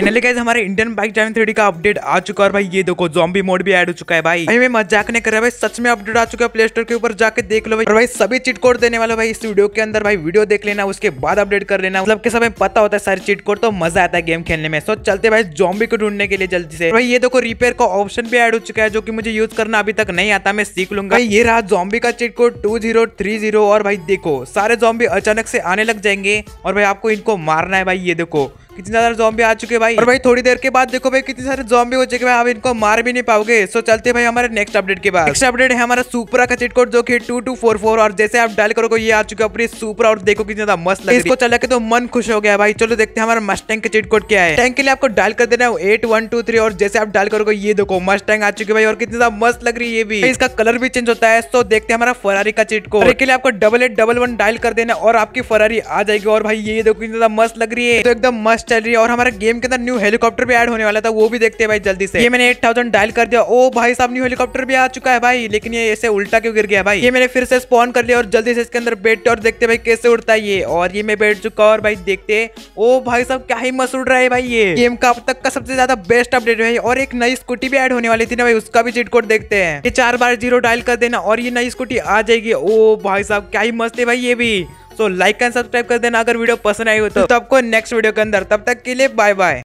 इनले guys हमारे Indian bike driving three का update आ चुका है भाई ये देखो जॉम्बी मोड भी ऐड हो चुका है भाई भाई मैं मजाक नहीं कर रहा भाई सच में अपडेट आ चुका है प्ले स्टोर के ऊपर जाके देख लो भाई और भाई सभी चीट कोड देने वाले भाई इस वीडियो के अंदर भाई वीडियो देख लेना उसके बाद अपडेट कर लेना मतलब के समय पता होता है सारी चीट कोड तो मजा आता है गेम खेलने में सो चलते भाई जॉम्बी को ढूंढने के लिए जल्दी से भाई ये देखो रिपेयर का ऑप्शन भी एड हो चुका है जो की मुझे यूज करना अभी तक नहीं आता मैं सीख लूंगा ये रहा जॉम्बी का चीट कोड टू और भाई देखो सारे जॉम्बी अचानक से आने लग जाएंगे और भाई आपको इनको मारना है भाई ये देखो कितने ज्यादा जॉम्बी आ चुके भाई और भाई थोड़ी देर के बाद देखो भाई कितने सारे जॉम्बी हो चुके भाई आप इनको मार भी नहीं पाओगे सो चलते भाई हमारे नेक्स्ट अपडेट के बाद नेक्स्ट अपडेट है हमारा सुपरा का चिटकोट जो की टू टू फोर फोर और जैसे आप डायल करोगे ये आ चुके अपनी सुपर और देखो कितना मस्त लगे इसको चला के तो मन खुश हो गया भाई चलो देखते हैं हमारा मस्टैंग का चिटकोट क्या है टैंक के लिए आपको डायल कर देना है एट वन टू थ्री और जैसे आप डायल करोगे ये देखो मस्टैंग आ चुके भाई और कितनी ज्यादा मस्त लग रही है ये भी इसका कलर भी चेंज होता है तो देखते हैं हमारा फरारी का चिटकोट के लिए आपको double eight double one dial कर देना और आपकी फरारी आ जाएगी और भाई ये देखो कितनी ज्यादा मस्त लग रही है तो एकदम मस्त चल रही है और हमारे गेम के अंदर न्यू हेलीकॉप्टर भी एड होने वाला था वो भी देखते हैं भाई जल्दी से ये मैंने एट थाउजेंड डायल कर दिया ओ भाई साहब न्यू हेलीकॉप्टर भी आ चुका है भाई लेकिन ये ऐसे उल्टा क्यों गिर गया भाई ये मैंने फिर से स्पॉन कर लिया और जल्दी से इसके अंदर बैठते और देखते भाई कैसे उड़ता है ये और ये मैं बैठ चुका और भाई देखते ओ भाई साहब क्या ही मस्त उड़ रहा है भाई ये गेम का अब तक का सबसे ज्यादा बेस्ट अपडेट है और एक नई स्कूटी भी एड होने वाली थी ना भाई उसका भी चिट कोड देखते हैं ये चार बार जीरो डायल कर देना और ये नई स्कूटी आ जाएगी ओ भाई साहब क्या ही मस्त है भाई ये भी सो लाइक एंड सब्सक्राइब कर देना अगर वीडियो पसंद आई हो तो, तो आपको नेक्स्ट वीडियो के अंदर तब तक के लिए बाय बाय